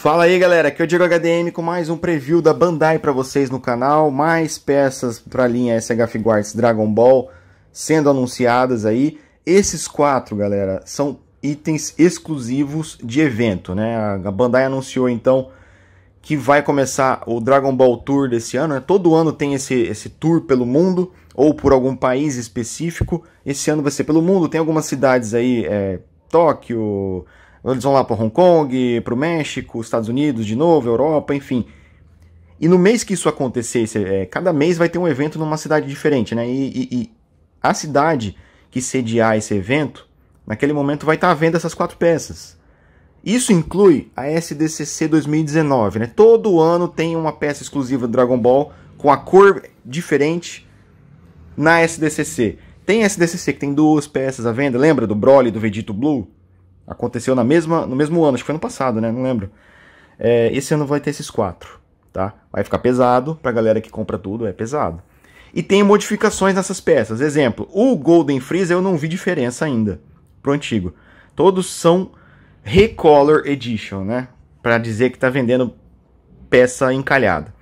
Fala aí galera, aqui é o Diego HDM com mais um preview da Bandai para vocês no canal, mais peças para a linha SHF Guards Dragon Ball sendo anunciadas aí. Esses quatro, galera, são itens exclusivos de evento, né? A Bandai anunciou então que vai começar o Dragon Ball Tour desse ano. Né? Todo ano tem esse, esse tour pelo mundo ou por algum país específico. Esse ano vai ser pelo mundo. Tem algumas cidades aí, é, Tóquio, eles vão lá para Hong Kong, para o México, Estados Unidos, de novo, Europa, enfim. E no mês que isso acontecesse, é, cada mês vai ter um evento numa cidade diferente, né? E, e, e a cidade que sediar esse evento, naquele momento vai estar tá vendo essas quatro peças. Isso inclui a SDCC 2019, né? Todo ano tem uma peça exclusiva do Dragon Ball com a cor diferente na SDCC. Tem SDCC que tem duas peças à venda, lembra do Broly do Vegito Blue? Aconteceu na mesma, no mesmo ano, acho que foi ano passado, né? Não lembro. É, esse ano vai ter esses quatro, tá? Vai ficar pesado, pra galera que compra tudo, é pesado. E tem modificações nessas peças. Exemplo, o Golden Freeze eu não vi diferença ainda pro antigo. Todos são Recolor Edition, né? Pra dizer que tá vendendo peça encalhada.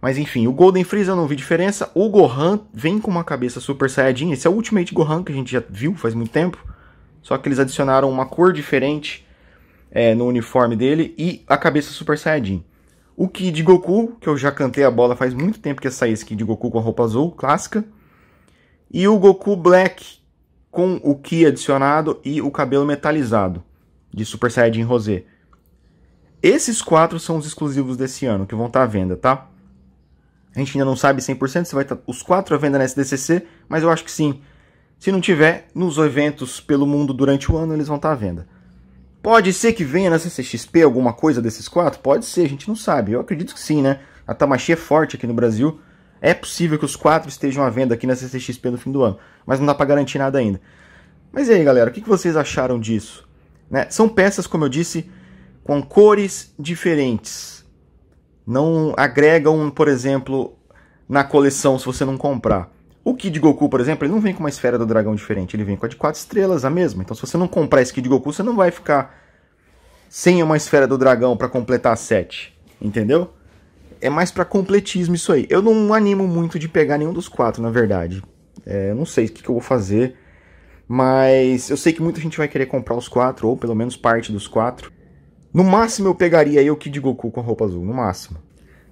Mas enfim, o Golden Freeze eu não vi diferença. O Gohan vem com uma cabeça Super Saiyajin. Esse é o Ultimate Gohan que a gente já viu faz muito tempo. Só que eles adicionaram uma cor diferente é, no uniforme dele e a cabeça Super Saiyajin. O Kid Goku, que eu já cantei a bola faz muito tempo que ia sair esse Kid Goku com a roupa azul, clássica. E o Goku Black com o Ki adicionado e o cabelo metalizado de Super Saiyajin Rosé. Esses quatro são os exclusivos desse ano que vão estar tá à venda, tá? A gente ainda não sabe 100% se vai estar tá os quatro à venda na SDCC, mas eu acho que sim. Se não tiver, nos eventos pelo mundo durante o ano eles vão estar à venda. Pode ser que venha na CCXP alguma coisa desses quatro? Pode ser, a gente não sabe. Eu acredito que sim, né? A Tamashi é forte aqui no Brasil. É possível que os quatro estejam à venda aqui na CCXP no fim do ano. Mas não dá para garantir nada ainda. Mas e aí, galera, o que vocês acharam disso? Né? São peças, como eu disse, com cores diferentes. Não agregam, por exemplo, na coleção se você não comprar. O Kid Goku, por exemplo, ele não vem com uma esfera do dragão diferente, ele vem com a de quatro estrelas, a mesma. Então se você não comprar esse Kid Goku, você não vai ficar sem uma esfera do dragão para completar sete, entendeu? É mais para completismo isso aí. Eu não animo muito de pegar nenhum dos quatro, na verdade. É, eu não sei o que, que eu vou fazer, mas eu sei que muita gente vai querer comprar os quatro, ou pelo menos parte dos quatro. No máximo eu pegaria aí o Kid Goku com a roupa azul, no máximo.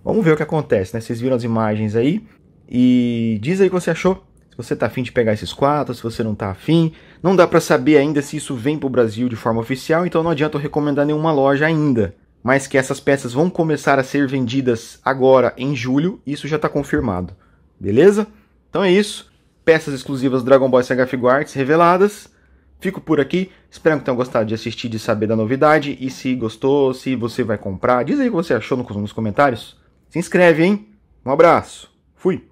Vamos ver o que acontece, né? Vocês viram as imagens aí. E diz aí o que você achou. Se você tá afim de pegar esses quatro, se você não tá afim. Não dá para saber ainda se isso vem pro Brasil de forma oficial, então não adianta eu recomendar nenhuma loja ainda. Mas que essas peças vão começar a ser vendidas agora em julho, isso já está confirmado. Beleza? Então é isso. Peças exclusivas Dragon Ball SH Figure Arts reveladas. Fico por aqui. Espero que tenham gostado de assistir, de saber da novidade. E se gostou, se você vai comprar, diz aí o que você achou nos comentários. Se inscreve, hein? Um abraço. Fui.